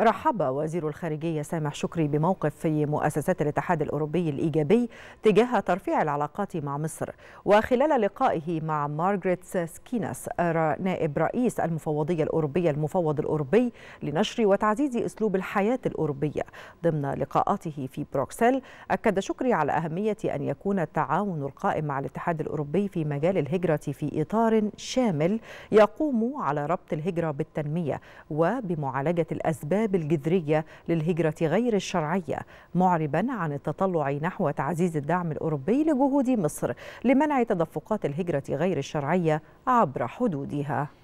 رحب وزير الخارجية سامح شكري بموقف في مؤسسات الاتحاد الأوروبي الإيجابي تجاه ترفيع العلاقات مع مصر وخلال لقائه مع مارغريت سكيناس نائب رئيس المفوضية الأوروبية المفوض الأوروبي لنشر وتعزيز أسلوب الحياة الأوروبية ضمن لقاءاته في بروكسل أكد شكري على أهمية أن يكون التعاون القائم مع الاتحاد الأوروبي في مجال الهجرة في إطار شامل يقوم على ربط الهجرة بالتنمية وبمعالجة الأسباب الأسباب الجذرية للهجرة غير الشرعية معربا عن التطلع نحو تعزيز الدعم الأوروبي لجهود مصر لمنع تدفقات الهجرة غير الشرعية عبر حدودها